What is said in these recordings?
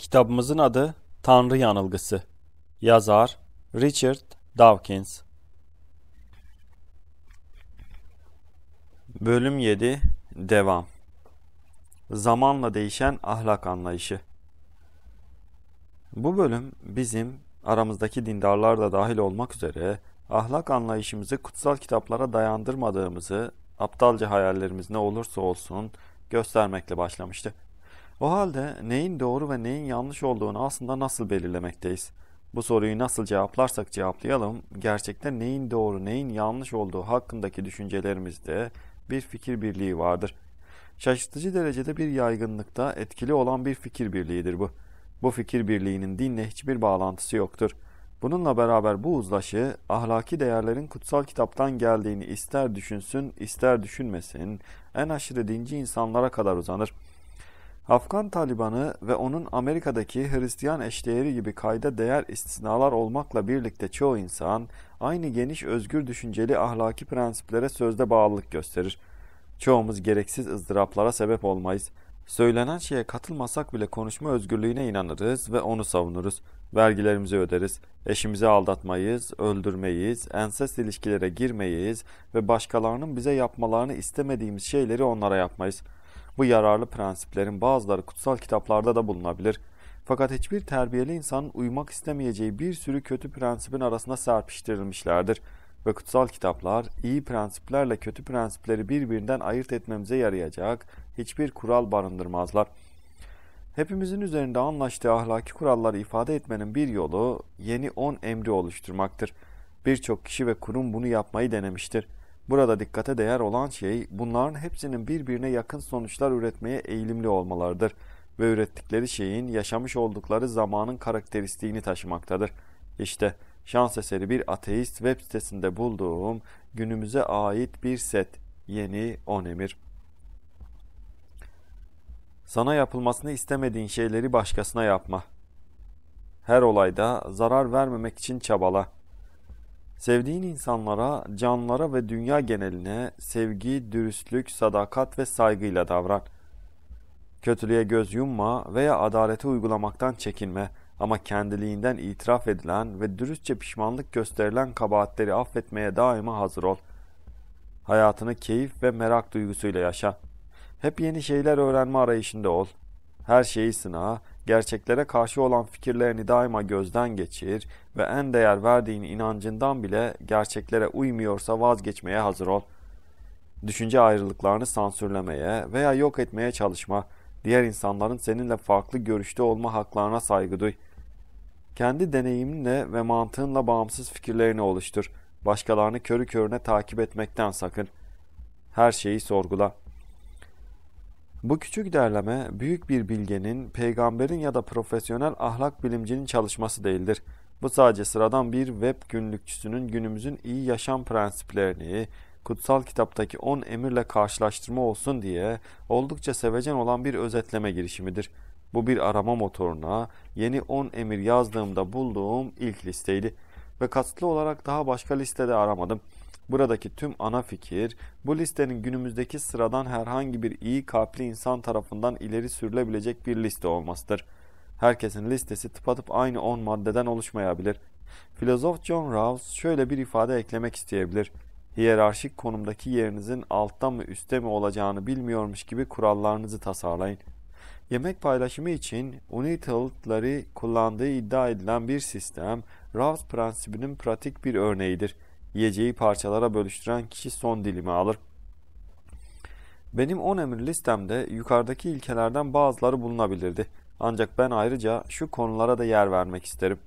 Kitabımızın adı Tanrı Yanılgısı. Yazar Richard Dawkins. Bölüm 7 Devam Zamanla değişen ahlak anlayışı Bu bölüm bizim aramızdaki dindarlar da dahil olmak üzere ahlak anlayışımızı kutsal kitaplara dayandırmadığımızı aptalca hayallerimiz ne olursa olsun göstermekle başlamıştı. O halde neyin doğru ve neyin yanlış olduğunu aslında nasıl belirlemekteyiz? Bu soruyu nasıl cevaplarsak cevaplayalım, Gerçekten neyin doğru, neyin yanlış olduğu hakkındaki düşüncelerimizde bir fikir birliği vardır. Şaşırtıcı derecede bir yaygınlıkta etkili olan bir fikir birliğidir bu. Bu fikir birliğinin dinle hiçbir bağlantısı yoktur. Bununla beraber bu uzlaşı ahlaki değerlerin kutsal kitaptan geldiğini ister düşünsün ister düşünmesin en aşırı dinci insanlara kadar uzanır.'' Afgan Taliban'ı ve onun Amerika'daki Hristiyan eşdeğeri gibi kayda değer istisnalar olmakla birlikte çoğu insan aynı geniş özgür düşünceli ahlaki prensiplere sözde bağlılık gösterir. Çoğumuz gereksiz ızdıraplara sebep olmayız. Söylenen şeye katılmasak bile konuşma özgürlüğüne inanırız ve onu savunuruz. Vergilerimizi öderiz, eşimizi aldatmayız, öldürmeyiz, ensest ilişkilere girmeyiz ve başkalarının bize yapmalarını istemediğimiz şeyleri onlara yapmayız.'' Bu yararlı prensiplerin bazıları kutsal kitaplarda da bulunabilir. Fakat hiçbir terbiyeli insanın uymak istemeyeceği bir sürü kötü prensibin arasında serpiştirilmişlerdir. Ve kutsal kitaplar iyi prensiplerle kötü prensipleri birbirinden ayırt etmemize yarayacak hiçbir kural barındırmazlar. Hepimizin üzerinde anlaştığı ahlaki kuralları ifade etmenin bir yolu yeni 10 emri oluşturmaktır. Birçok kişi ve kurum bunu yapmayı denemiştir. Burada dikkate değer olan şey bunların hepsinin birbirine yakın sonuçlar üretmeye eğilimli olmalarıdır ve ürettikleri şeyin yaşamış oldukları zamanın karakteristiğini taşımaktadır. İşte şans eseri bir ateist web sitesinde bulduğum günümüze ait bir set yeni on emir. Sana yapılmasını istemediğin şeyleri başkasına yapma. Her olayda zarar vermemek için çabala.'' Sevdiğin insanlara, canlara ve dünya geneline sevgi, dürüstlük, sadakat ve saygıyla davran. Kötülüğe göz yumma veya adaleti uygulamaktan çekinme ama kendiliğinden itiraf edilen ve dürüstçe pişmanlık gösterilen kabahatleri affetmeye daima hazır ol. Hayatını keyif ve merak duygusuyla yaşa. Hep yeni şeyler öğrenme arayışında ol. Her şeyi sına, gerçeklere karşı olan fikirlerini daima gözden geçir ve en değer verdiğin inancından bile gerçeklere uymuyorsa vazgeçmeye hazır ol. Düşünce ayrılıklarını sansürlemeye veya yok etmeye çalışma. Diğer insanların seninle farklı görüşte olma haklarına saygı duy. Kendi deneyiminle ve mantığınla bağımsız fikirlerini oluştur. Başkalarını körü körüne takip etmekten sakın. Her şeyi sorgula. Bu küçük derleme büyük bir bilgenin, peygamberin ya da profesyonel ahlak bilimcinin çalışması değildir. Bu sadece sıradan bir web günlükçüsünün günümüzün iyi yaşam prensiplerini, kutsal kitaptaki 10 emirle karşılaştırma olsun diye oldukça sevecen olan bir özetleme girişimidir. Bu bir arama motoruna yeni 10 emir yazdığımda bulduğum ilk listeydi ve kasıtlı olarak daha başka listede aramadım.'' Buradaki tüm ana fikir bu listenin günümüzdeki sıradan herhangi bir iyi kalpli insan tarafından ileri sürülebilecek bir liste olmasıdır. Herkesin listesi tıpatıp aynı 10 maddeden oluşmayabilir. Filozof John Rawls şöyle bir ifade eklemek isteyebilir. Hiyerarşik konumdaki yerinizin altta mı üstte mi olacağını bilmiyormuş gibi kurallarınızı tasarlayın. Yemek paylaşımı için unitalıkları kullandığı iddia edilen bir sistem, Rawls prensibinin pratik bir örneğidir.'' yiyeceği parçalara bölüştüren kişi son dilimi alır. Benim on emir listemde yukarıdaki ilkelerden bazıları bulunabilirdi. Ancak ben ayrıca şu konulara da yer vermek isterim.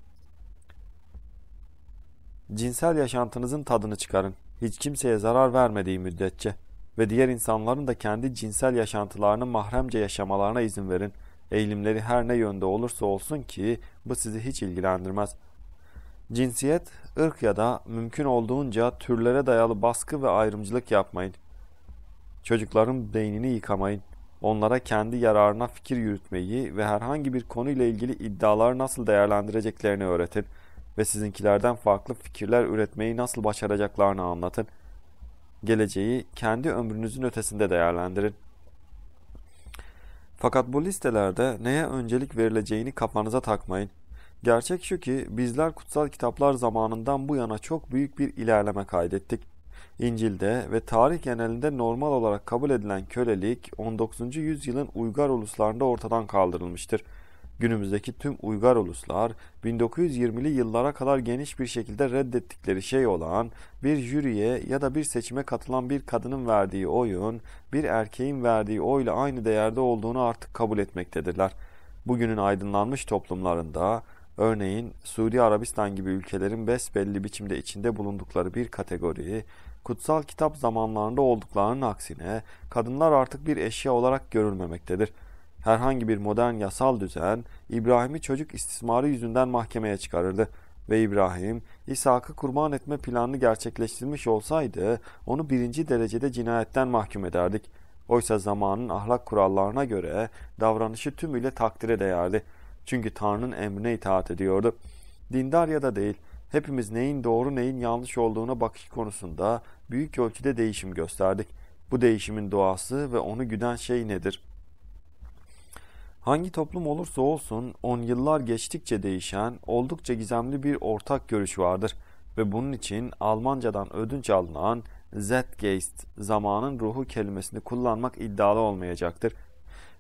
Cinsel yaşantınızın tadını çıkarın. Hiç kimseye zarar vermediği müddetçe ve diğer insanların da kendi cinsel yaşantılarını mahremce yaşamalarına izin verin. Eğilimleri her ne yönde olursa olsun ki bu sizi hiç ilgilendirmez.'' Cinsiyet, ırk ya da mümkün olduğunca türlere dayalı baskı ve ayrımcılık yapmayın. Çocukların beynini yıkamayın. Onlara kendi yararına fikir yürütmeyi ve herhangi bir konuyla ilgili iddiaları nasıl değerlendireceklerini öğretin ve sizinkilerden farklı fikirler üretmeyi nasıl başaracaklarını anlatın. Geleceği kendi ömrünüzün ötesinde değerlendirin. Fakat bu listelerde neye öncelik verileceğini kafanıza takmayın. Gerçek şu ki bizler kutsal kitaplar zamanından bu yana çok büyük bir ilerleme kaydettik. İncil'de ve tarih genelinde normal olarak kabul edilen kölelik 19. yüzyılın Uygar uluslarında ortadan kaldırılmıştır. Günümüzdeki tüm Uygar uluslar 1920'li yıllara kadar geniş bir şekilde reddettikleri şey olan bir jüriye ya da bir seçime katılan bir kadının verdiği oyun bir erkeğin verdiği oyla aynı değerde olduğunu artık kabul etmektedirler. Bugünün aydınlanmış toplumlarında Örneğin Suudi Arabistan gibi ülkelerin besbelli biçimde içinde bulundukları bir kategoriyi, kutsal kitap zamanlarında olduklarının aksine kadınlar artık bir eşya olarak görülmemektedir. Herhangi bir modern yasal düzen İbrahim'i çocuk istismarı yüzünden mahkemeye çıkarırdı ve İbrahim İshak'ı kurban etme planını gerçekleştirmiş olsaydı onu birinci derecede cinayetten mahkum ederdik. Oysa zamanın ahlak kurallarına göre davranışı tümüyle takdire değerdi.'' Çünkü Tanrı'nın emrine itaat ediyordu. Dindar ya da değil, hepimiz neyin doğru neyin yanlış olduğuna bakış konusunda büyük ölçüde değişim gösterdik. Bu değişimin doğası ve onu güden şey nedir? Hangi toplum olursa olsun on yıllar geçtikçe değişen oldukça gizemli bir ortak görüş vardır ve bunun için Almancadan ödünç alınan Zeitgeist zamanın ruhu kelimesini kullanmak iddialı olmayacaktır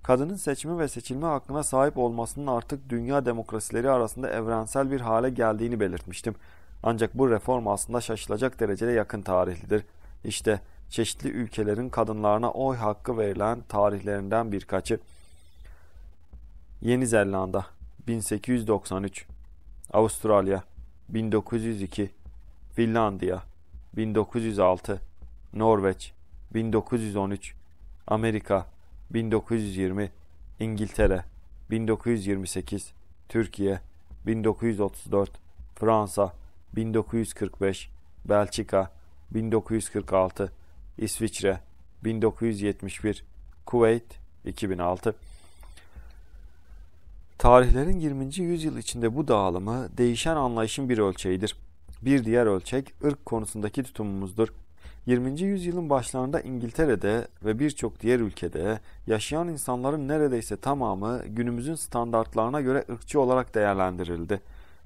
kadının seçimi ve seçilme hakkına sahip olmasının artık dünya demokrasileri arasında evrensel bir hale geldiğini belirtmiştim. Ancak bu reform aslında şaşılacak derecede yakın tarihlidir. İşte çeşitli ülkelerin kadınlarına oy hakkı verilen tarihlerinden birkaçı. Yeni Zelanda 1893 Avustralya 1902 Finlandiya 1906 Norveç 1913 Amerika 1920 İngiltere 1928 Türkiye 1934 Fransa 1945 Belçika 1946 İsviçre 1971 Kuveyt 2006 Tarihlerin 20. yüzyıl içinde bu dağılımı değişen anlayışın bir ölçeğidir. Bir diğer ölçek ırk konusundaki tutumumuzdur. 20. yüzyılın başlarında İngiltere'de ve birçok diğer ülkede yaşayan insanların neredeyse tamamı günümüzün standartlarına göre ırkçı olarak değerlendirildi.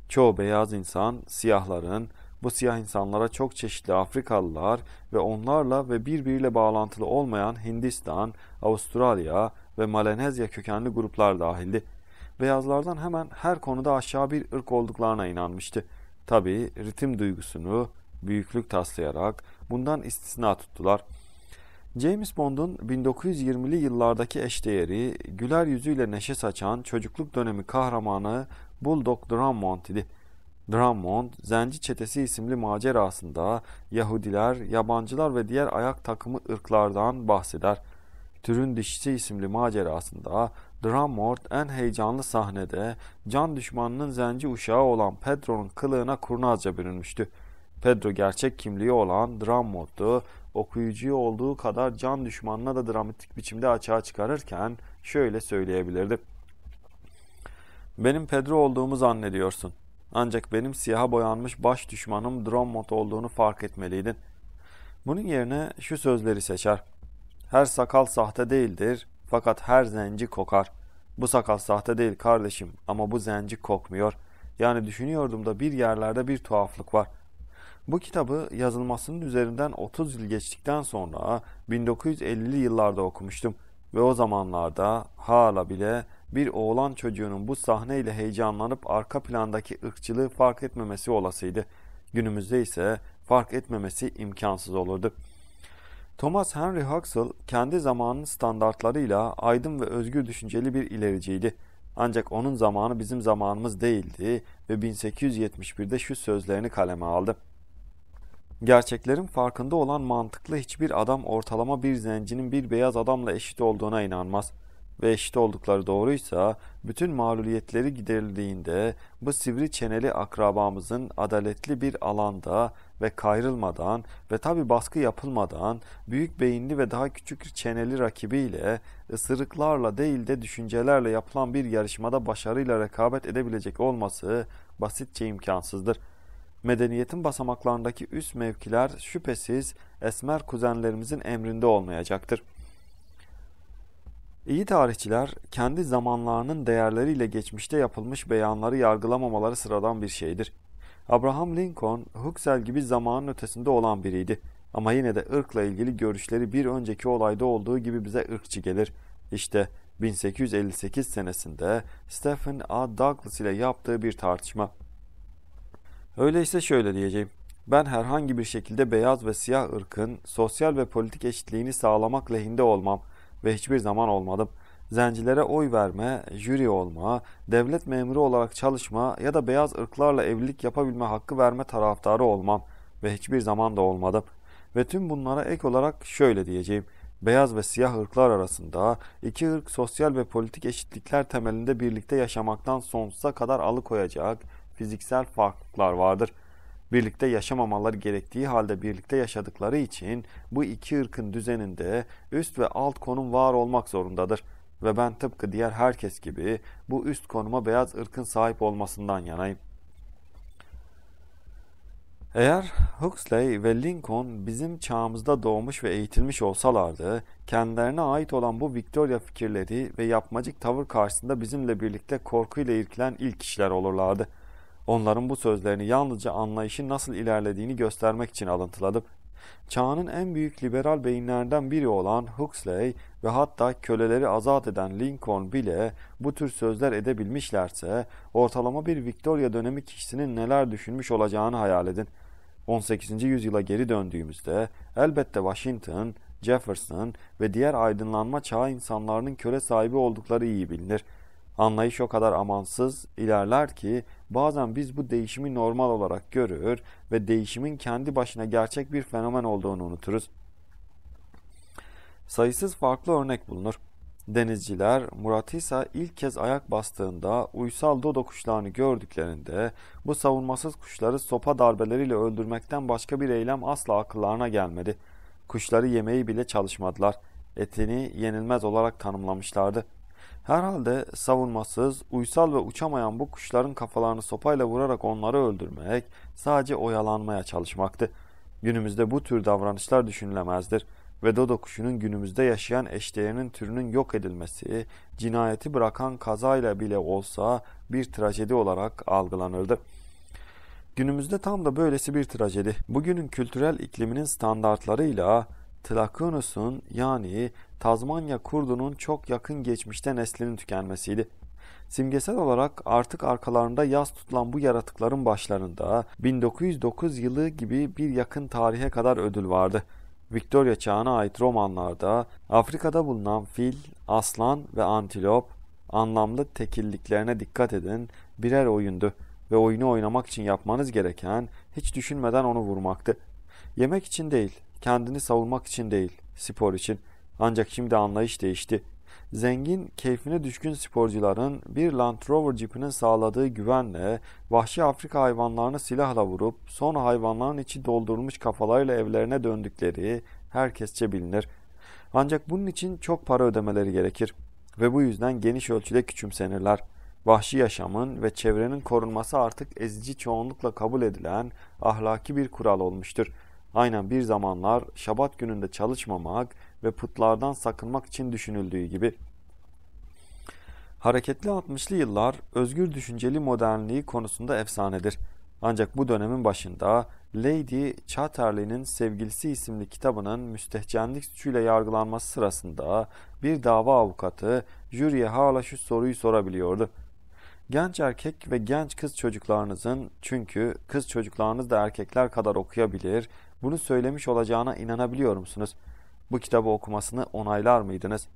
Çoğu beyaz insan, siyahların, bu siyah insanlara çok çeşitli Afrikalılar ve onlarla ve birbiriyle bağlantılı olmayan Hindistan, Avustralya ve Malenezya kökenli gruplar dahildi. Beyazlardan hemen her konuda aşağı bir ırk olduklarına inanmıştı. Tabi ritim duygusunu büyüklük taslayarak bundan istisna tuttular. James Bond'un 1920'li yıllardaki eşdeğeri, güler yüzüyle neşe saçan çocukluk dönemi kahramanı Bulldog Drummond idi. Drummond, Zenci Çetesi isimli macerasında Yahudiler, yabancılar ve diğer ayak takımı ırklardan bahseder. Türün Dişisi isimli macerasında Drummond en heyecanlı sahnede can düşmanının zenci uşağı olan Pedro'nun kılığına kurnazca bürünmüştü. Pedro gerçek kimliği olan dram moddu. Okuyucuyu olduğu kadar can düşmanına da dramatik biçimde açığa çıkarırken şöyle söyleyebilirdi. Benim Pedro olduğumu zannediyorsun. Ancak benim siyaha boyanmış baş düşmanım Drommot olduğunu fark etmeliydin. Bunun yerine şu sözleri seçer. Her sakal sahte değildir fakat her zenci kokar. Bu sakal sahte değil kardeşim ama bu zenci kokmuyor. Yani düşünüyordum da bir yerlerde bir tuhaflık var. Bu kitabı yazılmasının üzerinden 30 yıl geçtikten sonra 1950'li yıllarda okumuştum ve o zamanlarda hala bile bir oğlan çocuğunun bu sahneyle heyecanlanıp arka plandaki ırkçılığı fark etmemesi olasıydı. Günümüzde ise fark etmemesi imkansız olurdu. Thomas Henry Huxley kendi zamanının standartlarıyla aydın ve özgür düşünceli bir ilericiydi. Ancak onun zamanı bizim zamanımız değildi ve 1871'de şu sözlerini kaleme aldı. Gerçeklerin farkında olan mantıklı hiçbir adam ortalama bir zencinin bir beyaz adamla eşit olduğuna inanmaz. Ve eşit oldukları doğruysa bütün mağluliyetleri giderildiğinde bu sivri çeneli akrabamızın adaletli bir alanda ve kayrılmadan ve tabi baskı yapılmadan büyük beyinli ve daha küçük çeneli rakibiyle ısırıklarla değil de düşüncelerle yapılan bir yarışmada başarıyla rekabet edebilecek olması basitçe imkansızdır.'' Medeniyetin basamaklarındaki üst mevkiler şüphesiz esmer kuzenlerimizin emrinde olmayacaktır. İyi tarihçiler kendi zamanlarının değerleriyle geçmişte yapılmış beyanları yargılamamaları sıradan bir şeydir. Abraham Lincoln, Huxley gibi zamanın ötesinde olan biriydi. Ama yine de ırkla ilgili görüşleri bir önceki olayda olduğu gibi bize ırkçı gelir. İşte 1858 senesinde Stephen A. Douglas ile yaptığı bir tartışma. Öyleyse şöyle diyeceğim. Ben herhangi bir şekilde beyaz ve siyah ırkın sosyal ve politik eşitliğini sağlamak lehinde olmam ve hiçbir zaman olmadım. Zencilere oy verme, jüri olma, devlet memuru olarak çalışma ya da beyaz ırklarla evlilik yapabilme hakkı verme taraftarı olmam ve hiçbir zaman da olmadım. Ve tüm bunlara ek olarak şöyle diyeceğim. Beyaz ve siyah ırklar arasında iki ırk sosyal ve politik eşitlikler temelinde birlikte yaşamaktan sonsuza kadar alıkoyacak, fiziksel farklılıklar vardır. Birlikte yaşamamaları gerektiği halde birlikte yaşadıkları için bu iki ırkın düzeninde üst ve alt konum var olmak zorundadır. Ve ben tıpkı diğer herkes gibi bu üst konuma beyaz ırkın sahip olmasından yanayım. Eğer Huxley ve Lincoln bizim çağımızda doğmuş ve eğitilmiş olsalardı, kendilerine ait olan bu Victoria fikirleri ve yapmacık tavır karşısında bizimle birlikte korkuyla irkilen ilk kişiler olurlardı. Onların bu sözlerini yalnızca anlayışın nasıl ilerlediğini göstermek için alıntıladım. Çağının en büyük liberal beyinlerden biri olan Huxley ve hatta köleleri azat eden Lincoln bile bu tür sözler edebilmişlerse ortalama bir Victoria dönemi kişisinin neler düşünmüş olacağını hayal edin. 18. yüzyıla geri döndüğümüzde elbette Washington, Jefferson ve diğer aydınlanma çağı insanlarının köle sahibi oldukları iyi bilinir. Anlayış o kadar amansız ilerler ki bazen biz bu değişimi normal olarak görür ve değişimin kendi başına gerçek bir fenomen olduğunu unuturuz. Sayısız farklı örnek bulunur. Denizciler Muratisa ilk kez ayak bastığında uysal dodo kuşlarını gördüklerinde bu savunmasız kuşları sopa darbeleriyle öldürmekten başka bir eylem asla akıllarına gelmedi. Kuşları yemeyi bile çalışmadılar. Etini yenilmez olarak tanımlamışlardı. Herhalde savunmasız, uysal ve uçamayan bu kuşların kafalarını sopayla vurarak onları öldürmek, sadece oyalanmaya çalışmaktı. Günümüzde bu tür davranışlar düşünülemezdir ve dodo kuşunun günümüzde yaşayan eşdeğerinin türünün yok edilmesi, cinayeti bırakan kazayla bile olsa bir trajedi olarak algılanırdı. Günümüzde tam da böylesi bir trajedi. Bugünün kültürel ikliminin standartlarıyla Tlakonos'un yani Tazmanya kurdunun çok yakın geçmişte neslinin tükenmesiydi. Simgesel olarak artık arkalarında yaz tutulan bu yaratıkların başlarında 1909 yılı gibi bir yakın tarihe kadar ödül vardı. Victoria çağına ait romanlarda Afrika'da bulunan fil, aslan ve antilop anlamlı tekilliklerine dikkat edin birer oyundu ve oyunu oynamak için yapmanız gereken hiç düşünmeden onu vurmaktı. Yemek için değil, Kendini savunmak için değil, spor için. Ancak şimdi anlayış değişti. Zengin, keyfine düşkün sporcuların bir Land Rover cipinin sağladığı güvenle vahşi Afrika hayvanlarını silahla vurup sonra hayvanların içi doldurulmuş kafalarıyla evlerine döndükleri herkesçe bilinir. Ancak bunun için çok para ödemeleri gerekir ve bu yüzden geniş ölçüde küçümsenirler. Vahşi yaşamın ve çevrenin korunması artık ezici çoğunlukla kabul edilen ahlaki bir kural olmuştur.'' Aynen bir zamanlar şabat gününde çalışmamak ve putlardan sakınmak için düşünüldüğü gibi. Hareketli 60'lı yıllar özgür düşünceli modernliği konusunda efsanedir. Ancak bu dönemin başında Lady Chatterley'nin Sevgilisi isimli kitabının müstehcenlik suçuyla yargılanması sırasında bir dava avukatı jüriye hala şu soruyu sorabiliyordu. Genç erkek ve genç kız çocuklarınızın çünkü kız çocuklarınız da erkekler kadar okuyabilir bunu söylemiş olacağına inanabiliyor musunuz? Bu kitabı okumasını onaylar mıydınız?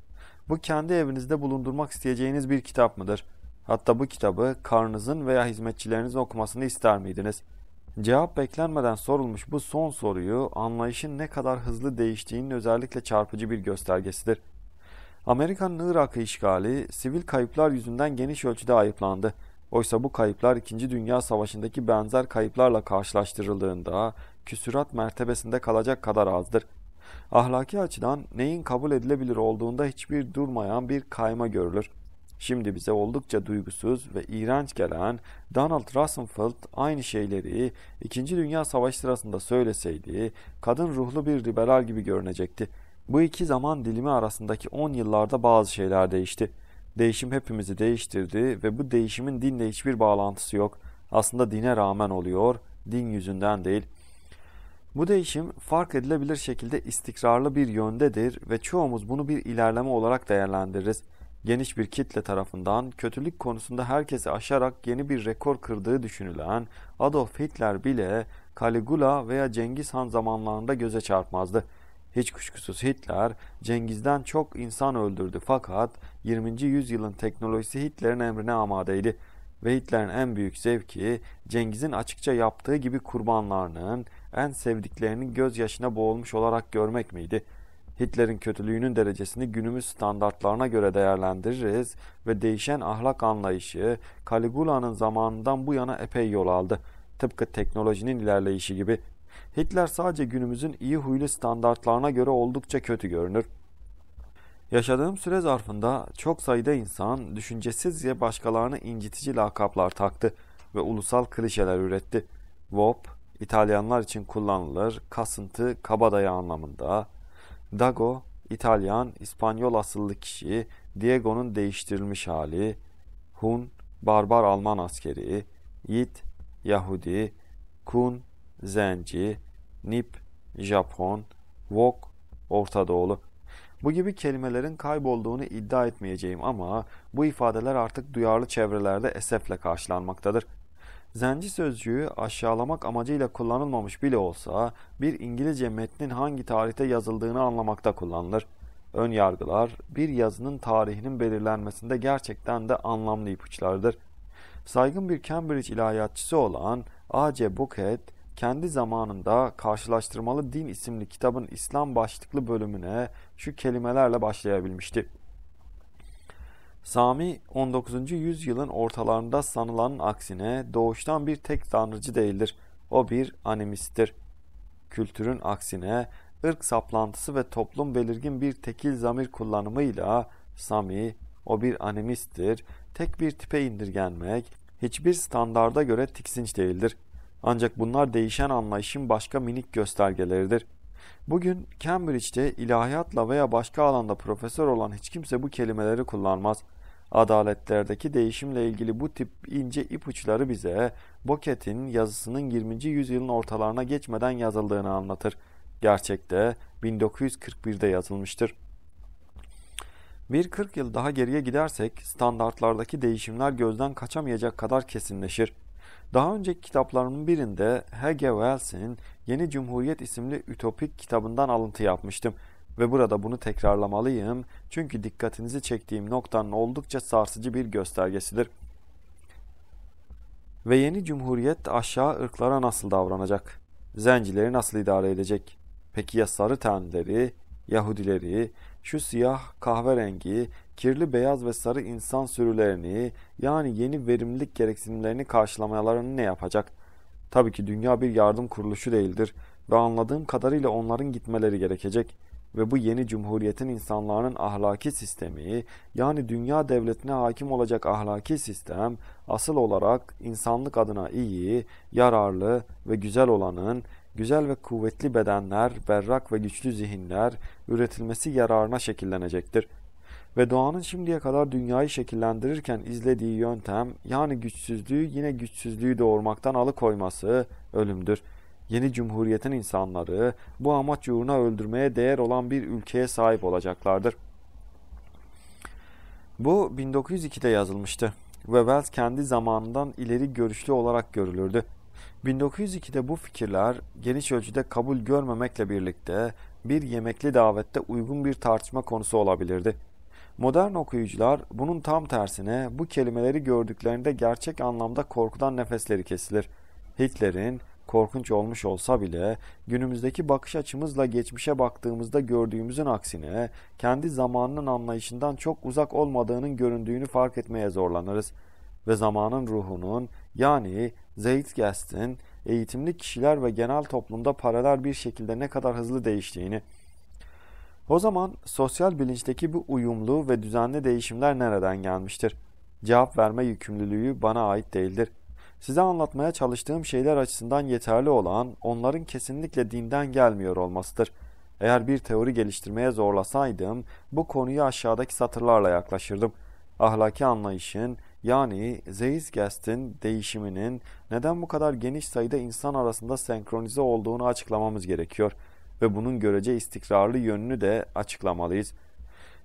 Bu kendi evinizde bulundurmak isteyeceğiniz bir kitap mıdır? Hatta bu kitabı karnınızın veya hizmetçilerinizin okumasını ister miydiniz? Cevap beklenmeden sorulmuş bu son soruyu anlayışın ne kadar hızlı değiştiğinin özellikle çarpıcı bir göstergesidir. Amerika'nın Irak'ı işgali sivil kayıplar yüzünden geniş ölçüde ayıplandı. Oysa bu kayıplar 2. Dünya Savaşı'ndaki benzer kayıplarla karşılaştırıldığında küsürat mertebesinde kalacak kadar azdır. Ahlaki açıdan neyin kabul edilebilir olduğunda hiçbir durmayan bir kayma görülür. Şimdi bize oldukça duygusuz ve iğrenç gelen Donald Rosenfeld aynı şeyleri 2. Dünya Savaşı sırasında söyleseydi kadın ruhlu bir liberal gibi görünecekti. Bu iki zaman dilimi arasındaki 10 yıllarda bazı şeyler değişti. Değişim hepimizi değiştirdi ve bu değişimin dinle hiçbir bağlantısı yok. Aslında dine rağmen oluyor, din yüzünden değil. Bu değişim fark edilebilir şekilde istikrarlı bir yöndedir ve çoğumuz bunu bir ilerleme olarak değerlendiririz. Geniş bir kitle tarafından kötülük konusunda herkesi aşarak yeni bir rekor kırdığı düşünülen Adolf Hitler bile Caligula veya Cengiz Han zamanlarında göze çarpmazdı. Hiç kuşkusuz Hitler Cengiz'den çok insan öldürdü fakat 20. yüzyılın teknolojisi Hitler'in emrine amadeydi ve Hitler'in en büyük zevki Cengiz'in açıkça yaptığı gibi kurbanlarının en sevdiklerinin gözyaşına boğulmuş olarak görmek miydi? Hitler'in kötülüğünün derecesini günümüz standartlarına göre değerlendiririz ve değişen ahlak anlayışı Caligula'nın zamanından bu yana epey yol aldı. Tıpkı teknolojinin ilerleyişi gibi. Hitler sadece günümüzün iyi huylu standartlarına göre oldukça kötü görünür. Yaşadığım süre zarfında çok sayıda insan düşüncesizce başkalarını incitici lakaplar taktı ve ulusal klişeler üretti. Vop, İtalyanlar için kullanılır, kasıntı, kabadayı anlamında. Dago, İtalyan, İspanyol asıllı kişi, Diego'nun değiştirilmiş hali. Hun, barbar Alman askeri. Yit, Yahudi. Kun, Zenci. Nip, Japon. Wok, Orta Doğulu. Bu gibi kelimelerin kaybolduğunu iddia etmeyeceğim ama bu ifadeler artık duyarlı çevrelerde esefle karşılanmaktadır. Zenci sözcüğü aşağılamak amacıyla kullanılmamış bile olsa bir İngilizce metnin hangi tarihte yazıldığını anlamakta kullanılır. Ön yargılar bir yazının tarihinin belirlenmesinde gerçekten de anlamlı ipuçlardır. Saygın bir Cambridge ilahiyatçısı olan A.C. Bucket, kendi zamanında Karşılaştırmalı Din isimli kitabın İslam başlıklı bölümüne şu kelimelerle başlayabilmişti. Sami 19. yüzyılın ortalarında sanılanın aksine doğuştan bir tek tanrıcı değildir. O bir animisttir. Kültürün aksine ırk saplantısı ve toplum belirgin bir tekil zamir kullanımıyla Sami o bir animisttir. Tek bir tipe indirgenmek hiçbir standarda göre tiksinç değildir. Ancak bunlar değişen anlayışın başka minik göstergeleridir. Bugün Cambridge'de ilahiyatla veya başka alanda profesör olan hiç kimse bu kelimeleri kullanmaz. Adaletlerdeki değişimle ilgili bu tip ince ipuçları bize Boket'in yazısının 20. yüzyılın ortalarına geçmeden yazıldığını anlatır. Gerçekte 1941'de yazılmıştır. Bir 40 yıl daha geriye gidersek standartlardaki değişimler gözden kaçamayacak kadar kesinleşir. Daha önceki kitaplarımın birinde H.G. Wells'in Yeni Cumhuriyet isimli ütopik kitabından alıntı yapmıştım ve burada bunu tekrarlamalıyım çünkü dikkatinizi çektiğim noktanın oldukça sarsıcı bir göstergesidir. Ve yeni cumhuriyet aşağı ırklara nasıl davranacak? Zencileri nasıl idare edecek? Peki ya sarı tenleri, Yahudileri, şu siyah, kahverengi, kirli beyaz ve sarı insan sürülerini yani yeni verimlilik gereksinimlerini karşılamalarını ne yapacak? Tabii ki dünya bir yardım kuruluşu değildir ve anladığım kadarıyla onların gitmeleri gerekecek ve bu yeni cumhuriyetin insanların ahlaki sistemi yani dünya devletine hakim olacak ahlaki sistem asıl olarak insanlık adına iyi, yararlı ve güzel olanın güzel ve kuvvetli bedenler, berrak ve güçlü zihinler üretilmesi yararına şekillenecektir. Ve doğanın şimdiye kadar dünyayı şekillendirirken izlediği yöntem yani güçsüzlüğü yine güçsüzlüğü doğurmaktan alıkoyması ölümdür. Yeni cumhuriyetin insanları bu amaç uğruna öldürmeye değer olan bir ülkeye sahip olacaklardır. Bu 1902'de yazılmıştı ve Wells kendi zamanından ileri görüşlü olarak görülürdü. 1902'de bu fikirler geniş ölçüde kabul görmemekle birlikte bir yemekli davette uygun bir tartışma konusu olabilirdi. Modern okuyucular bunun tam tersine bu kelimeleri gördüklerinde gerçek anlamda korkudan nefesleri kesilir. Hitler'in korkunç olmuş olsa bile günümüzdeki bakış açımızla geçmişe baktığımızda gördüğümüzün aksine kendi zamanının anlayışından çok uzak olmadığının göründüğünü fark etmeye zorlanırız ve zamanın ruhunun yani Zeitgeist'in eğitimli kişiler ve genel toplumda paralar bir şekilde ne kadar hızlı değiştiğini, o zaman sosyal bilinçteki bu uyumlu ve düzenli değişimler nereden gelmiştir? Cevap verme yükümlülüğü bana ait değildir. Size anlatmaya çalıştığım şeyler açısından yeterli olan onların kesinlikle dinden gelmiyor olmasıdır. Eğer bir teori geliştirmeye zorlasaydım bu konuyu aşağıdaki satırlarla yaklaşırdım. Ahlaki anlayışın, yani Zeitgeist'in değişiminin neden bu kadar geniş sayıda insan arasında senkronize olduğunu açıklamamız gerekiyor ve bunun görece istikrarlı yönünü de açıklamalıyız.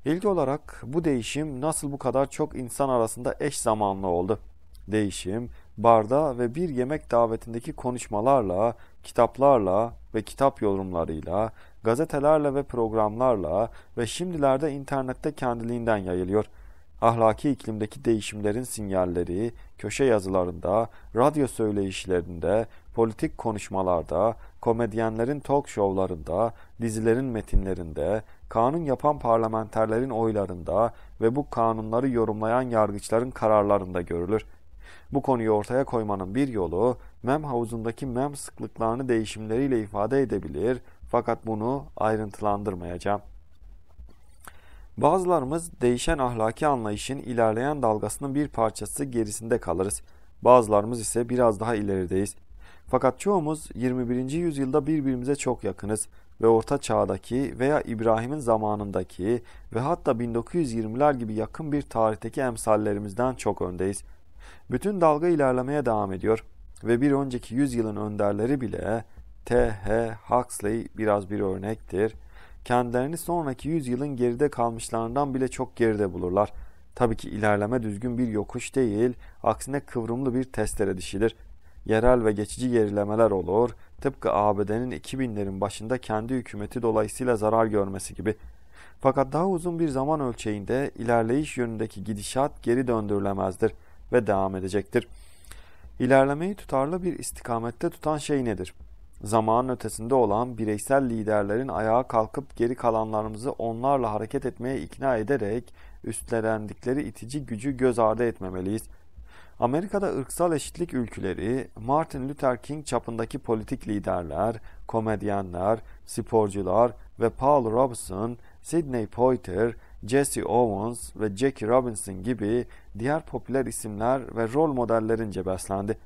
İlk olarak bu değişim nasıl bu kadar çok insan arasında eş zamanlı oldu? Değişim barda ve bir yemek davetindeki konuşmalarla, kitaplarla ve kitap yorumlarıyla, gazetelerle ve programlarla ve şimdilerde internette kendiliğinden yayılıyor.'' ahlaki iklimdeki değişimlerin sinyalleri köşe yazılarında, radyo söyleyişlerinde, politik konuşmalarda, komedyenlerin talk şovlarında, dizilerin metinlerinde, kanun yapan parlamenterlerin oylarında ve bu kanunları yorumlayan yargıçların kararlarında görülür. Bu konuyu ortaya koymanın bir yolu mem havuzundaki mem sıklıklarını değişimleriyle ifade edebilir fakat bunu ayrıntılandırmayacağım. Bazılarımız değişen ahlaki anlayışın ilerleyen dalgasının bir parçası gerisinde kalırız. Bazılarımız ise biraz daha ilerideyiz. Fakat çoğumuz 21. yüzyılda birbirimize çok yakınız ve Orta Çağ'daki veya İbrahim'in zamanındaki ve hatta 1920'ler gibi yakın bir tarihteki emsallerimizden çok öndeyiz. Bütün dalga ilerlemeye devam ediyor ve bir önceki yüzyılın önderleri bile T.H. Huxley biraz bir örnektir kendilerini sonraki yüzyılın geride kalmışlarından bile çok geride bulurlar. Tabii ki ilerleme düzgün bir yokuş değil, aksine kıvrımlı bir testere dişidir. Yerel ve geçici gerilemeler olur, tıpkı ABD'nin 2000'lerin başında kendi hükümeti dolayısıyla zarar görmesi gibi. Fakat daha uzun bir zaman ölçeğinde ilerleyiş yönündeki gidişat geri döndürülemezdir ve devam edecektir. İlerlemeyi tutarlı bir istikamette tutan şey nedir? zamanın ötesinde olan bireysel liderlerin ayağa kalkıp geri kalanlarımızı onlarla hareket etmeye ikna ederek üstlendikleri itici gücü göz ardı etmemeliyiz. Amerika'da ırksal eşitlik ülkeleri Martin Luther King çapındaki politik liderler, komedyenler, sporcular ve Paul Robeson, Sidney Poitier, Jesse Owens ve Jackie Robinson gibi diğer popüler isimler ve rol modellerince beslendi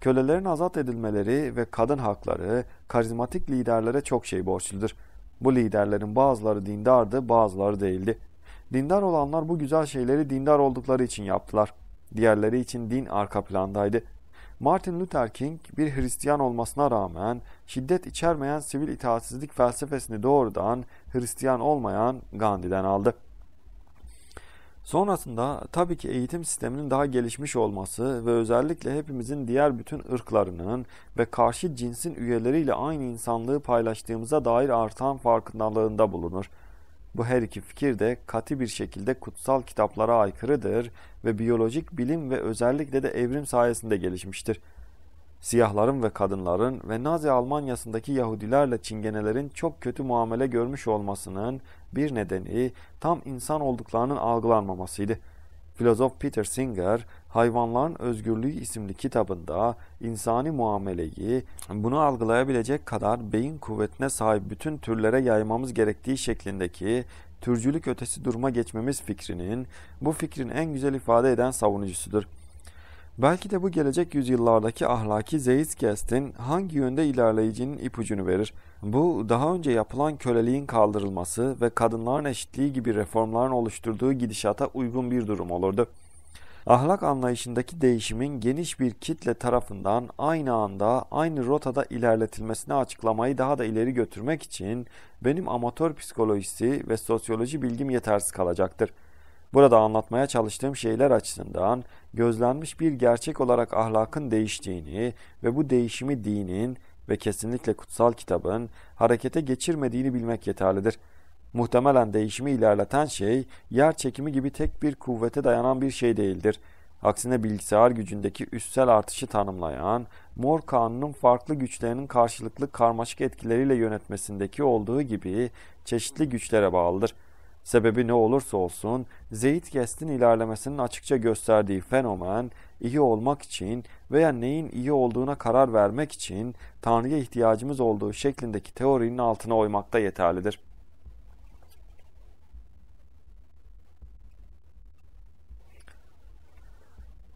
kölelerin azat edilmeleri ve kadın hakları karizmatik liderlere çok şey borçludur. Bu liderlerin bazıları dindardı, bazıları değildi. Dindar olanlar bu güzel şeyleri dindar oldukları için yaptılar. Diğerleri için din arka plandaydı. Martin Luther King bir Hristiyan olmasına rağmen şiddet içermeyen sivil itaatsizlik felsefesini doğrudan Hristiyan olmayan Gandhi'den aldı. Sonrasında tabii ki eğitim sisteminin daha gelişmiş olması ve özellikle hepimizin diğer bütün ırklarının ve karşı cinsin üyeleriyle aynı insanlığı paylaştığımıza dair artan farkındalığında bulunur. Bu her iki fikir de katı bir şekilde kutsal kitaplara aykırıdır ve biyolojik bilim ve özellikle de evrim sayesinde gelişmiştir.'' siyahların ve kadınların ve Nazi Almanya'sındaki Yahudilerle Çingenelerin çok kötü muamele görmüş olmasının bir nedeni tam insan olduklarının algılanmamasıydı. Filozof Peter Singer, Hayvanların Özgürlüğü isimli kitabında insani muameleyi bunu algılayabilecek kadar beyin kuvvetine sahip bütün türlere yaymamız gerektiği şeklindeki türcülük ötesi duruma geçmemiz fikrinin bu fikrin en güzel ifade eden savunucusudur. Belki de bu gelecek yüzyıllardaki ahlaki Zeitzgeist'in hangi yönde ilerleyeceğinin ipucunu verir. Bu daha önce yapılan köleliğin kaldırılması ve kadınların eşitliği gibi reformların oluşturduğu gidişata uygun bir durum olurdu. Ahlak anlayışındaki değişimin geniş bir kitle tarafından aynı anda aynı rotada ilerletilmesini açıklamayı daha da ileri götürmek için benim amatör psikolojisi ve sosyoloji bilgim yetersiz kalacaktır. Burada anlatmaya çalıştığım şeyler açısından gözlenmiş bir gerçek olarak ahlakın değiştiğini ve bu değişimi dinin ve kesinlikle kutsal kitabın harekete geçirmediğini bilmek yeterlidir. Muhtemelen değişimi ilerleten şey yer çekimi gibi tek bir kuvvete dayanan bir şey değildir. Aksine bilgisayar gücündeki üssel artışı tanımlayan, Mor kanunun farklı güçlerinin karşılıklı karmaşık etkileriyle yönetmesindeki olduğu gibi çeşitli güçlere bağlıdır. Sebebi ne olursa olsun Zeyd Gest'in ilerlemesinin açıkça gösterdiği fenomen iyi olmak için veya neyin iyi olduğuna karar vermek için Tanrı'ya ihtiyacımız olduğu şeklindeki teorinin altına oymakta yeterlidir.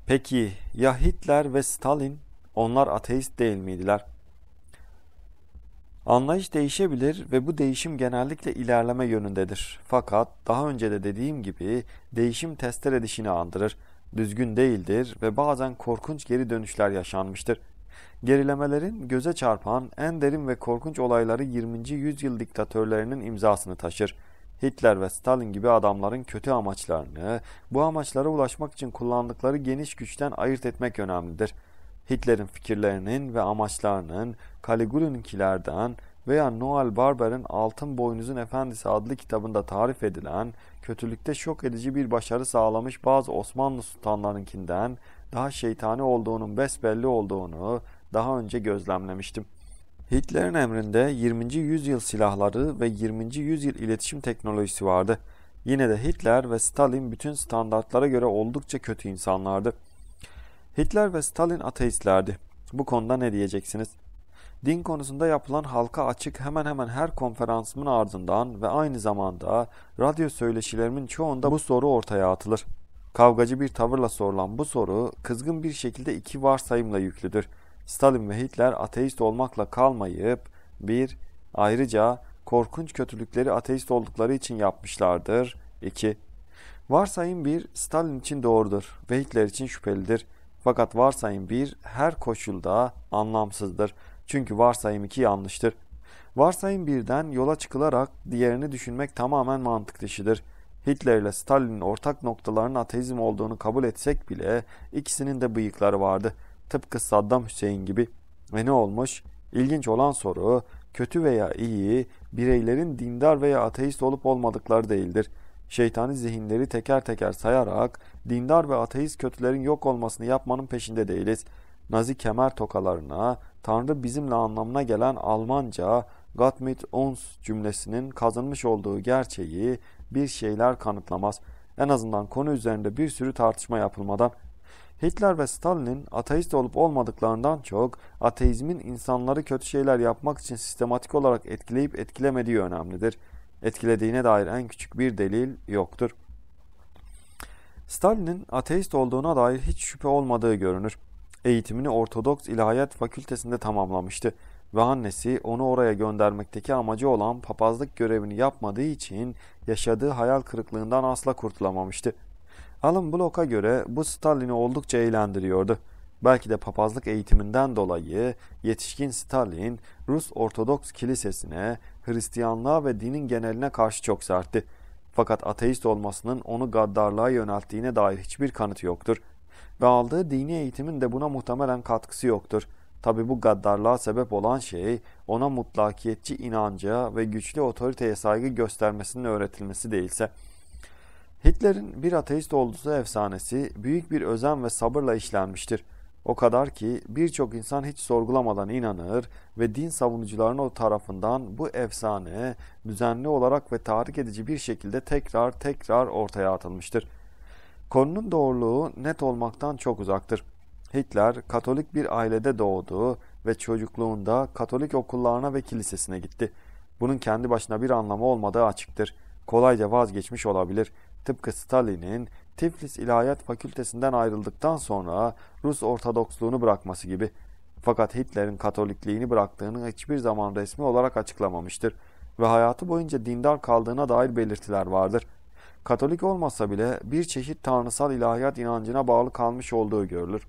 Peki ya Hitler ve Stalin? Onlar ateist değil miydiler? Anlayış değişebilir ve bu değişim genellikle ilerleme yönündedir. Fakat daha önce de dediğim gibi değişim testere edişini andırır, düzgün değildir ve bazen korkunç geri dönüşler yaşanmıştır. Gerilemelerin göze çarpan en derin ve korkunç olayları 20. yüzyıl diktatörlerinin imzasını taşır. Hitler ve Stalin gibi adamların kötü amaçlarını, bu amaçlara ulaşmak için kullandıkları geniş güçten ayırt etmek önemlidir.'' Hitler'in fikirlerinin ve amaçlarının Caligula'nınkilerden veya Noel Barber'in Altın Boynuzun Efendisi adlı kitabında tarif edilen kötülükte şok edici bir başarı sağlamış bazı Osmanlı sultanlarınkinden daha şeytani olduğunun besbelli olduğunu daha önce gözlemlemiştim. Hitler'in emrinde 20. yüzyıl silahları ve 20. yüzyıl iletişim teknolojisi vardı. Yine de Hitler ve Stalin bütün standartlara göre oldukça kötü insanlardı. Hitler ve Stalin ateistlerdi. Bu konuda ne diyeceksiniz? Din konusunda yapılan halka açık hemen hemen her konferansımın ardından ve aynı zamanda radyo söyleşilerimin çoğunda bu soru ortaya atılır. Kavgacı bir tavırla sorulan bu soru kızgın bir şekilde iki varsayımla yüklüdür. Stalin ve Hitler ateist olmakla kalmayıp bir Ayrıca korkunç kötülükleri ateist oldukları için yapmışlardır. 2. Varsayım 1. Stalin için doğrudur ve Hitler için şüphelidir. Fakat varsayım 1 her koşulda anlamsızdır. Çünkü varsayım 2 yanlıştır. Varsayım birden yola çıkılarak diğerini düşünmek tamamen mantık dışıdır. Hitler ile Stalin'in ortak noktalarının ateizm olduğunu kabul etsek bile ikisinin de bıyıkları vardı. Tıpkı Saddam Hüseyin gibi. Ve ne olmuş? İlginç olan soru kötü veya iyi bireylerin dindar veya ateist olup olmadıkları değildir. Şeytani zihinleri teker teker sayarak dindar ve ateist kötülerin yok olmasını yapmanın peşinde değiliz. Nazi kemer tokalarına, Tanrı bizimle anlamına gelen Almanca Gott mit uns cümlesinin kazanmış olduğu gerçeği bir şeyler kanıtlamaz. En azından konu üzerinde bir sürü tartışma yapılmadan Hitler ve Stalin'in ateist olup olmadıklarından çok ateizmin insanları kötü şeyler yapmak için sistematik olarak etkileyip etkilemediği önemlidir etkilediğine dair en küçük bir delil yoktur. Stalin'in ateist olduğuna dair hiç şüphe olmadığı görünür. Eğitimini Ortodoks İlahiyat Fakültesinde tamamlamıştı ve annesi onu oraya göndermekteki amacı olan papazlık görevini yapmadığı için yaşadığı hayal kırıklığından asla kurtulamamıştı. Alan Block'a göre bu Stalin'i oldukça eğlendiriyordu. Belki de papazlık eğitiminden dolayı yetişkin Stalin Rus Ortodoks Kilisesi'ne Hristiyanlığa ve dinin geneline karşı çok sertti. Fakat ateist olmasının onu gaddarlığa yönelttiğine dair hiçbir kanıt yoktur. Ve aldığı dini eğitimin de buna muhtemelen katkısı yoktur. Tabi bu gaddarlığa sebep olan şey ona mutlakiyetçi inanca ve güçlü otoriteye saygı göstermesinin öğretilmesi değilse. Hitler'in bir ateist olduğu efsanesi büyük bir özen ve sabırla işlenmiştir. O kadar ki birçok insan hiç sorgulamadan inanır ve din savunucularının tarafından bu efsane düzenli olarak ve tahrik edici bir şekilde tekrar tekrar ortaya atılmıştır. Konunun doğruluğu net olmaktan çok uzaktır. Hitler Katolik bir ailede doğdu ve çocukluğunda Katolik okullarına ve kilisesine gitti. Bunun kendi başına bir anlamı olmadığı açıktır. Kolayca vazgeçmiş olabilir. Tıpkı Stalin'in Tiflis İlahiyat Fakültesinden ayrıldıktan sonra Rus Ortodoksluğunu bırakması gibi. Fakat Hitler'in Katolikliğini bıraktığını hiçbir zaman resmi olarak açıklamamıştır ve hayatı boyunca dindar kaldığına dair belirtiler vardır. Katolik olmasa bile bir çeşit tanrısal ilahiyat inancına bağlı kalmış olduğu görülür.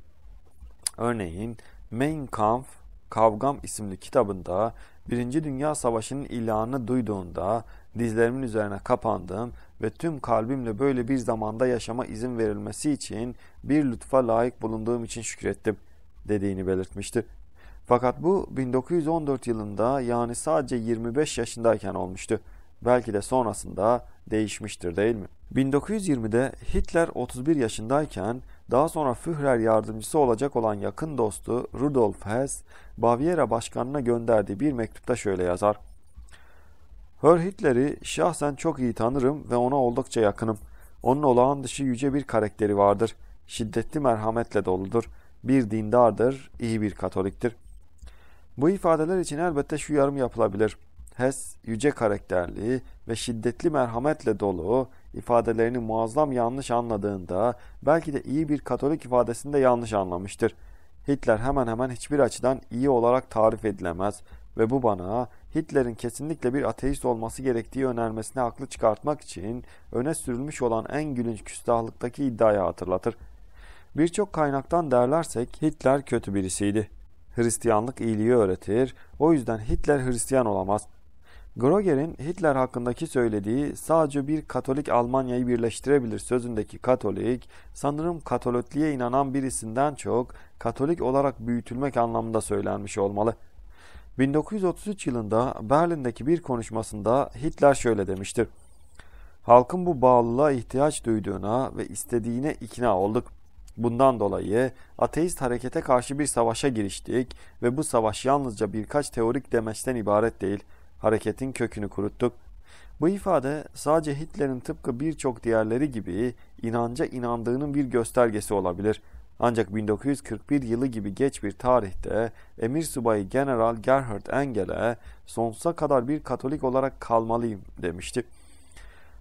Örneğin Mein Kampf Kavgam isimli kitabında Birinci Dünya Savaşı'nın ilanını duyduğunda dizlerimin üzerine kapandım ve tüm kalbimle böyle bir zamanda yaşama izin verilmesi için bir lütfa layık bulunduğum için şükrettim dediğini belirtmiştir. Fakat bu 1914 yılında yani sadece 25 yaşındayken olmuştu. Belki de sonrasında değişmiştir değil mi? 1920'de Hitler 31 yaşındayken daha sonra Führer yardımcısı olacak olan yakın dostu Rudolf Hess, Baviera başkanına gönderdiği bir mektupta şöyle yazar. Hör Hitler'i şahsen çok iyi tanırım ve ona oldukça yakınım. Onun olağan dışı yüce bir karakteri vardır. Şiddetli merhametle doludur. Bir dindardır, iyi bir katoliktir. Bu ifadeler için elbette şu yarım yapılabilir. Hess, yüce karakterli ve şiddetli merhametle dolu, ifadelerini muazzam yanlış anladığında belki de iyi bir Katolik ifadesini de yanlış anlamıştır. Hitler hemen hemen hiçbir açıdan iyi olarak tarif edilemez ve bu bana Hitler'in kesinlikle bir ateist olması gerektiği önermesini aklı çıkartmak için öne sürülmüş olan en gülünç küstahlıktaki iddiayı hatırlatır. Birçok kaynaktan derlersek Hitler kötü birisiydi. Hristiyanlık iyiliği öğretir, o yüzden Hitler Hristiyan olamaz.'' Groger'in Hitler hakkındaki söylediği sadece bir Katolik Almanya'yı birleştirebilir sözündeki Katolik, sanırım Katolikliğe inanan birisinden çok Katolik olarak büyütülmek anlamında söylenmiş olmalı. 1933 yılında Berlin'deki bir konuşmasında Hitler şöyle demiştir. Halkın bu bağlılığa ihtiyaç duyduğuna ve istediğine ikna olduk. Bundan dolayı ateist harekete karşı bir savaşa giriştik ve bu savaş yalnızca birkaç teorik demeçten ibaret değil.'' hareketin kökünü kuruttuk. Bu ifade sadece Hitler'in tıpkı birçok diğerleri gibi inanca inandığının bir göstergesi olabilir. Ancak 1941 yılı gibi geç bir tarihte Emir Subayı General Gerhard Engel'e sonsuza kadar bir Katolik olarak kalmalıyım demişti.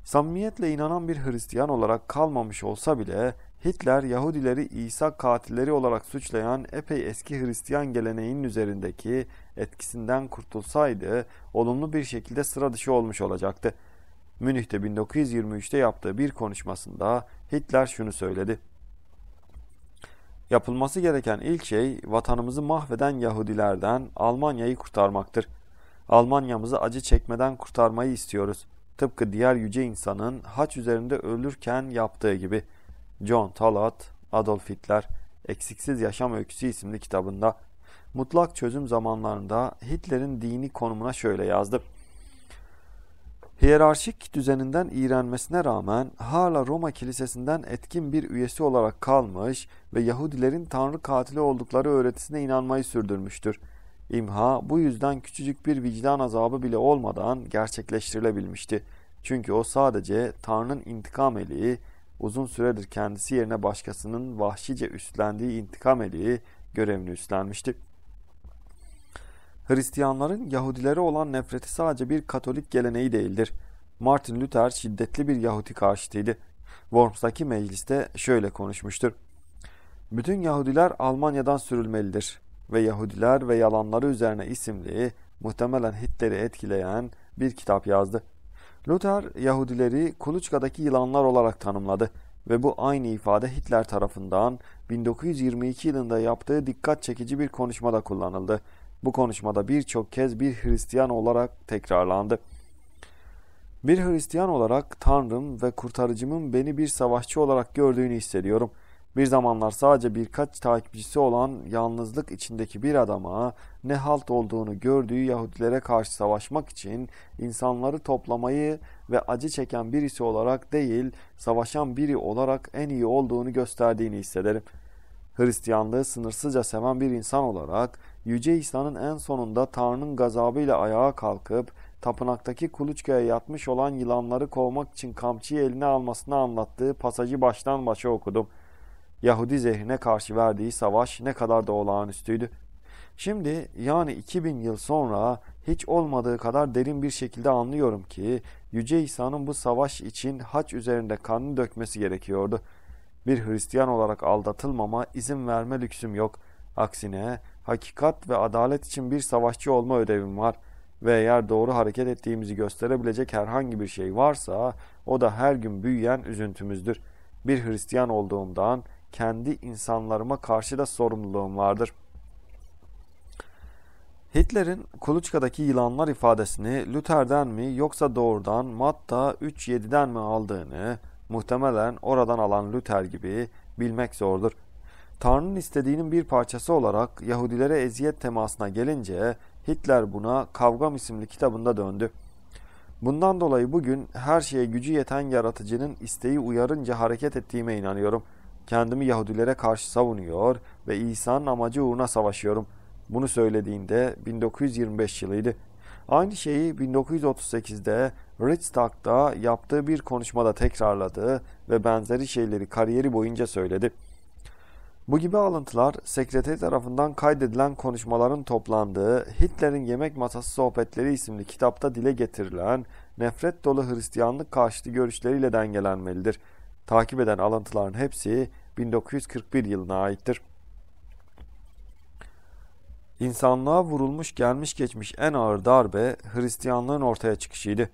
Samimiyetle inanan bir Hristiyan olarak kalmamış olsa bile Hitler Yahudileri İsa katilleri olarak suçlayan epey eski Hristiyan geleneğinin üzerindeki etkisinden kurtulsaydı olumlu bir şekilde sıra dışı olmuş olacaktı. Münih'te 1923'te yaptığı bir konuşmasında Hitler şunu söyledi. Yapılması gereken ilk şey vatanımızı mahveden Yahudilerden Almanya'yı kurtarmaktır. Almanya'mızı acı çekmeden kurtarmayı istiyoruz. Tıpkı diğer yüce insanın haç üzerinde ölürken yaptığı gibi. John Talat, Adolf Hitler, Eksiksiz Yaşam Öyküsü isimli kitabında mutlak çözüm zamanlarında Hitler'in dini konumuna şöyle yazdı. Hiyerarşik düzeninden iğrenmesine rağmen hala Roma kilisesinden etkin bir üyesi olarak kalmış ve Yahudilerin tanrı katili oldukları öğretisine inanmayı sürdürmüştür. İmha bu yüzden küçücük bir vicdan azabı bile olmadan gerçekleştirilebilmişti. Çünkü o sadece Tanrı'nın intikam eliği, uzun süredir kendisi yerine başkasının vahşice üstlendiği intikam eliği görevini üstlenmişti. Hristiyanların Yahudilere olan nefreti sadece bir Katolik geleneği değildir. Martin Luther şiddetli bir Yahudi karşıtıydı. Worms'taki mecliste şöyle konuşmuştur. Bütün Yahudiler Almanya'dan sürülmelidir ve Yahudiler ve yalanları üzerine isimli muhtemelen Hitler'i etkileyen bir kitap yazdı. Luther Yahudileri kuluçkadaki yılanlar olarak tanımladı ve bu aynı ifade Hitler tarafından 1922 yılında yaptığı dikkat çekici bir konuşmada kullanıldı. Bu konuşmada birçok kez bir Hristiyan olarak tekrarlandı. Bir Hristiyan olarak Tanrım ve kurtarıcımın beni bir savaşçı olarak gördüğünü hissediyorum. Bir zamanlar sadece birkaç takipçisi olan yalnızlık içindeki bir adama ne halt olduğunu gördüğü Yahudilere karşı savaşmak için insanları toplamayı ve acı çeken birisi olarak değil, savaşan biri olarak en iyi olduğunu gösterdiğini hissederim. Hristiyanlığı sınırsızca seven bir insan olarak Yüce İsa'nın en sonunda Tanrı'nın gazabıyla ayağa kalkıp tapınaktaki kuluçkaya yatmış olan yılanları kovmak için kamçıyı eline almasını anlattığı pasajı baştan başa okudum. Yahudi zehrine karşı verdiği savaş ne kadar da olağanüstüydü. Şimdi yani 2000 yıl sonra hiç olmadığı kadar derin bir şekilde anlıyorum ki Yüce İsa'nın bu savaş için haç üzerinde kanını dökmesi gerekiyordu. Bir Hristiyan olarak aldatılmama izin verme lüksüm yok. Aksine hakikat ve adalet için bir savaşçı olma ödevim var ve eğer doğru hareket ettiğimizi gösterebilecek herhangi bir şey varsa o da her gün büyüyen üzüntümüzdür. Bir Hristiyan olduğumdan kendi insanlarıma karşı da sorumluluğum vardır. Hitler'in kuluçkadaki yılanlar ifadesini Luther'den mi yoksa doğrudan Matta 3.7'den mi aldığını muhtemelen oradan alan Luther gibi bilmek zordur. Tanrı'nın istediğinin bir parçası olarak Yahudilere eziyet temasına gelince Hitler buna Kavgam isimli kitabında döndü. Bundan dolayı bugün her şeye gücü yeten yaratıcının isteği uyarınca hareket ettiğime inanıyorum. Kendimi Yahudilere karşı savunuyor ve İsa'nın amacı uğruna savaşıyorum. Bunu söylediğinde 1925 yılıydı. Aynı şeyi 1938'de Ritztag'da yaptığı bir konuşmada tekrarladı ve benzeri şeyleri kariyeri boyunca söyledi. Bu gibi alıntılar sekreteri tarafından kaydedilen konuşmaların toplandığı Hitler'in Yemek Masası Sohbetleri isimli kitapta dile getirilen nefret dolu Hristiyanlık karşıtı görüşleriyle dengelenmelidir. Takip eden alıntıların hepsi 1941 yılına aittir. İnsanlığa vurulmuş gelmiş geçmiş en ağır darbe Hristiyanlığın ortaya çıkışıydı.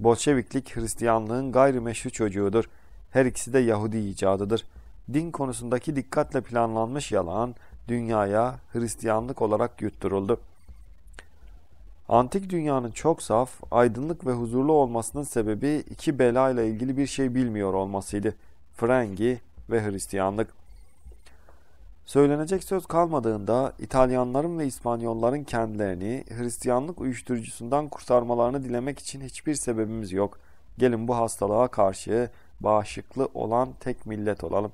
Bolşeviklik Hristiyanlığın gayrimeşru çocuğudur. Her ikisi de Yahudi icadıdır.'' din konusundaki dikkatle planlanmış yalan dünyaya Hristiyanlık olarak yutturuldu. Antik dünyanın çok saf, aydınlık ve huzurlu olmasının sebebi iki bela ile ilgili bir şey bilmiyor olmasıydı. Frengi ve Hristiyanlık. Söylenecek söz kalmadığında İtalyanların ve İspanyolların kendilerini Hristiyanlık uyuşturucusundan kurtarmalarını dilemek için hiçbir sebebimiz yok. Gelin bu hastalığa karşı bağışıklı olan tek millet olalım.''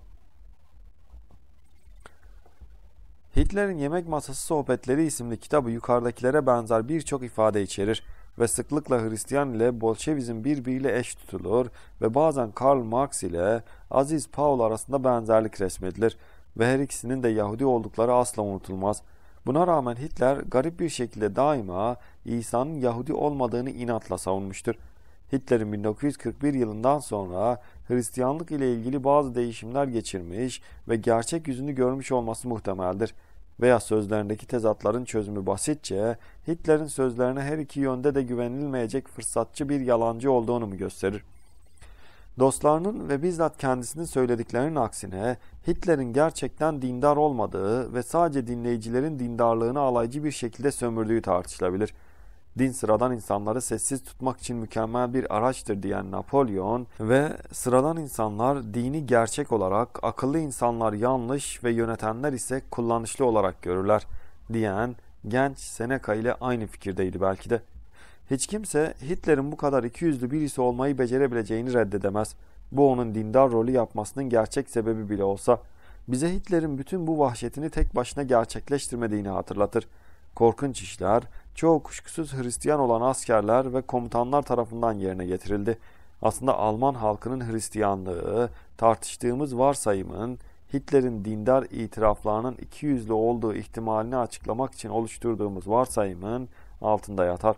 Hitler'in Yemek Masası Sohbetleri isimli kitabı yukarıdakilere benzer birçok ifade içerir ve sıklıkla Hristiyan ile Bolşevizm birbiriyle eş tutulur ve bazen Karl Marx ile Aziz Paul arasında benzerlik resmedilir ve her ikisinin de Yahudi oldukları asla unutulmaz. Buna rağmen Hitler garip bir şekilde daima İsa'nın Yahudi olmadığını inatla savunmuştur. Hitler'in 1941 yılından sonra Hristiyanlık ile ilgili bazı değişimler geçirmiş ve gerçek yüzünü görmüş olması muhtemeldir. Veya sözlerindeki tezatların çözümü basitçe Hitler'in sözlerine her iki yönde de güvenilmeyecek fırsatçı bir yalancı olduğunu mu gösterir? Dostlarının ve bizzat kendisinin söylediklerinin aksine Hitler'in gerçekten dindar olmadığı ve sadece dinleyicilerin dindarlığını alaycı bir şekilde sömürdüğü tartışılabilir din sıradan insanları sessiz tutmak için mükemmel bir araçtır diyen Napolyon ve sıradan insanlar dini gerçek olarak, akıllı insanlar yanlış ve yönetenler ise kullanışlı olarak görürler diyen genç Seneca ile aynı fikirdeydi belki de. Hiç kimse Hitler'in bu kadar ikiyüzlü birisi olmayı becerebileceğini reddedemez. Bu onun dindar rolü yapmasının gerçek sebebi bile olsa bize Hitler'in bütün bu vahşetini tek başına gerçekleştirmediğini hatırlatır. Korkunç işler, çoğu kuşkusuz Hristiyan olan askerler ve komutanlar tarafından yerine getirildi. Aslında Alman halkının Hristiyanlığı, tartıştığımız varsayımın Hitler'in dindar itiraflarının ikiyüzlü olduğu ihtimalini açıklamak için oluşturduğumuz varsayımın altında yatar.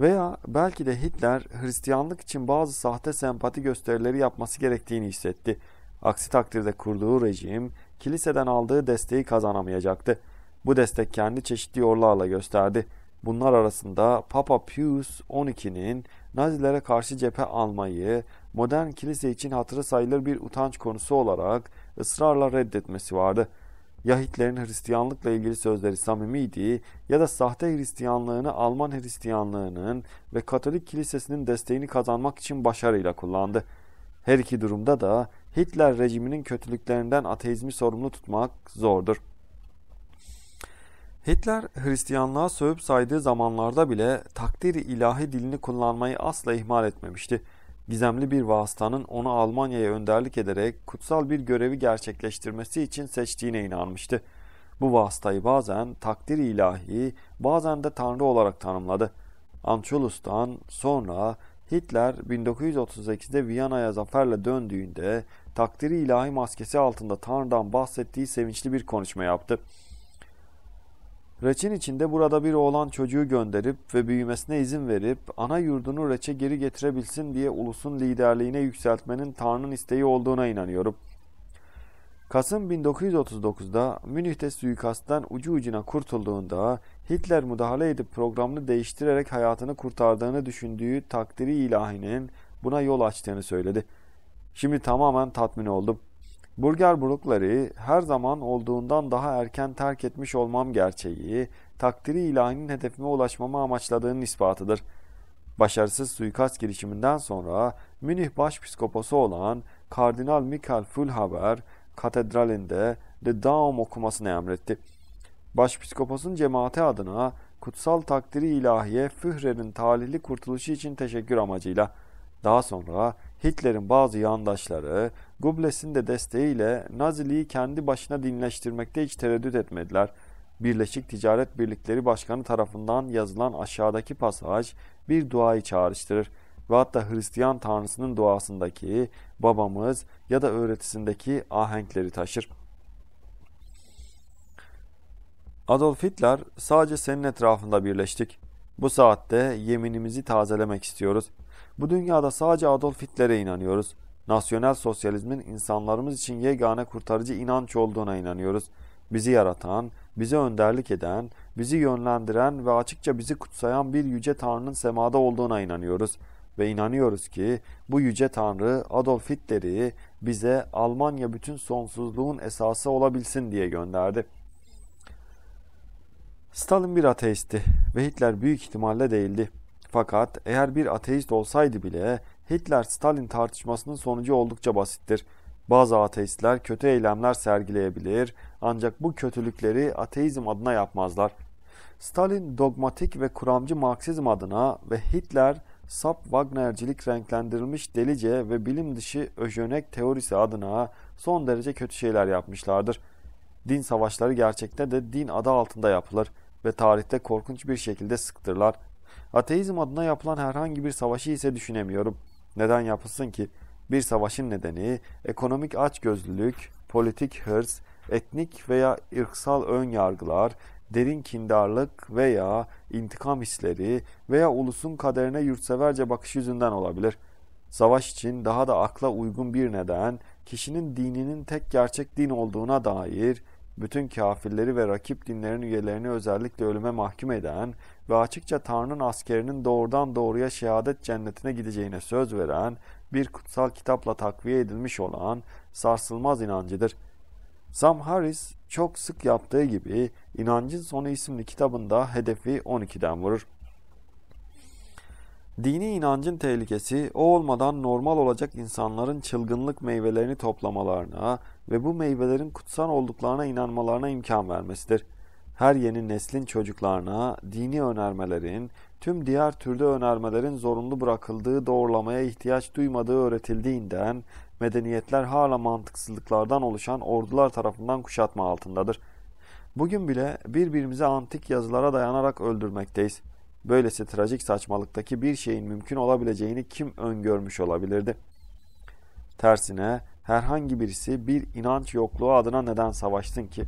Veya belki de Hitler Hristiyanlık için bazı sahte sempati gösterileri yapması gerektiğini hissetti. Aksi takdirde kurduğu rejim kiliseden aldığı desteği kazanamayacaktı. Bu destek kendi çeşitli yollarla gösterdi. Bunlar arasında Papa Pius XII'nin Nazilere karşı cephe almayı modern kilise için hatırı sayılır bir utanç konusu olarak ısrarla reddetmesi vardı. Ya Hitler'in Hristiyanlıkla ilgili sözleri samimiydi ya da sahte Hristiyanlığını Alman Hristiyanlığının ve Katolik Kilisesi'nin desteğini kazanmak için başarıyla kullandı. Her iki durumda da Hitler rejiminin kötülüklerinden ateizmi sorumlu tutmak zordur. Hitler Hristiyanlığa sövüp saydığı zamanlarda bile takdiri ilahi dilini kullanmayı asla ihmal etmemişti. Gizemli bir vasıtanın onu Almanya'ya önderlik ederek kutsal bir görevi gerçekleştirmesi için seçtiğine inanmıştı. Bu vasıtayı bazen takdir ilahi, bazen de Tanrı olarak tanımladı. Ançulus'tan sonra Hitler 1938'de Viyana'ya zaferle döndüğünde takdiri ilahi maskesi altında Tanrı'dan bahsettiği sevinçli bir konuşma yaptı. Reçin içinde burada bir oğlan çocuğu gönderip ve büyümesine izin verip ana yurdunu reçe geri getirebilsin diye ulusun liderliğine yükseltmenin Tanrı'nın isteği olduğuna inanıyorum. Kasım 1939'da Münih'te suikastten ucu ucuna kurtulduğunda Hitler müdahale edip programını değiştirerek hayatını kurtardığını düşündüğü takdiri ilahinin buna yol açtığını söyledi. Şimdi tamamen tatmin oldum. Burger burukları her zaman olduğundan daha erken terk etmiş olmam gerçeği, takdiri ilahinin hedefime ulaşmamı amaçladığının ispatıdır. Başarısız suikast girişiminden sonra Münih Başpiskoposu olan Kardinal Michael Fulhaber katedralinde The Daum okumasını emretti. Başpiskoposun cemaati adına kutsal takdiri ilahiye Führer'in talihli kurtuluşu için teşekkür amacıyla daha sonra Hitler'in bazı yandaşları Gubles'in de desteğiyle Naziliği kendi başına dinleştirmekte hiç tereddüt etmediler. Birleşik Ticaret Birlikleri Başkanı tarafından yazılan aşağıdaki pasaj bir duayı çağrıştırır ve hatta Hristiyan tanrısının duasındaki babamız ya da öğretisindeki ahenkleri taşır. Adolf Hitler sadece senin etrafında birleştik. Bu saatte yeminimizi tazelemek istiyoruz. Bu dünyada sadece Adolf Hitler'e inanıyoruz. Nasyonel sosyalizmin insanlarımız için yegane kurtarıcı inanç olduğuna inanıyoruz. Bizi yaratan, bizi önderlik eden, bizi yönlendiren ve açıkça bizi kutsayan bir yüce Tanrı'nın semada olduğuna inanıyoruz. Ve inanıyoruz ki bu yüce Tanrı Adolf Hitler'i bize Almanya bütün sonsuzluğun esası olabilsin diye gönderdi. Stalin bir ateisti ve Hitler büyük ihtimalle değildi. Fakat eğer bir ateist olsaydı bile Hitler-Stalin tartışmasının sonucu oldukça basittir. Bazı ateistler kötü eylemler sergileyebilir ancak bu kötülükleri ateizm adına yapmazlar. Stalin dogmatik ve kuramcı Marksizm adına ve Hitler sap Wagnercilik renklendirilmiş delice ve bilim dışı öjönek teorisi adına son derece kötü şeyler yapmışlardır. Din savaşları gerçekte de din adı altında yapılır ve tarihte korkunç bir şekilde sıktırlar. Ateizm adına yapılan herhangi bir savaşı ise düşünemiyorum. Neden yapılsın ki? Bir savaşın nedeni ekonomik açgözlülük, politik hırs, etnik veya ırksal ön yargılar, derin kindarlık veya intikam hisleri veya ulusun kaderine yurtseverce bakış yüzünden olabilir. Savaş için daha da akla uygun bir neden, kişinin dininin tek gerçek din olduğuna dair bütün kafirleri ve rakip dinlerin üyelerini özellikle ölüme mahkum eden ve açıkça Tanrı'nın askerinin doğrudan doğruya şehadet cennetine gideceğine söz veren bir kutsal kitapla takviye edilmiş olan sarsılmaz inancıdır. Sam Harris çok sık yaptığı gibi İnancın Sonu isimli kitabında hedefi 12'den vurur. Dini inancın tehlikesi o olmadan normal olacak insanların çılgınlık meyvelerini toplamalarına ve bu meyvelerin kutsal olduklarına inanmalarına imkan vermesidir. Her yeni neslin çocuklarına dini önermelerin, tüm diğer türde önermelerin zorunlu bırakıldığı doğrulamaya ihtiyaç duymadığı öğretildiğinden medeniyetler hala mantıksızlıklardan oluşan ordular tarafından kuşatma altındadır. Bugün bile birbirimize antik yazılara dayanarak öldürmekteyiz. Böylesi trajik saçmalıktaki bir şeyin mümkün olabileceğini kim öngörmüş olabilirdi? Tersine herhangi birisi bir inanç yokluğu adına neden savaştın ki?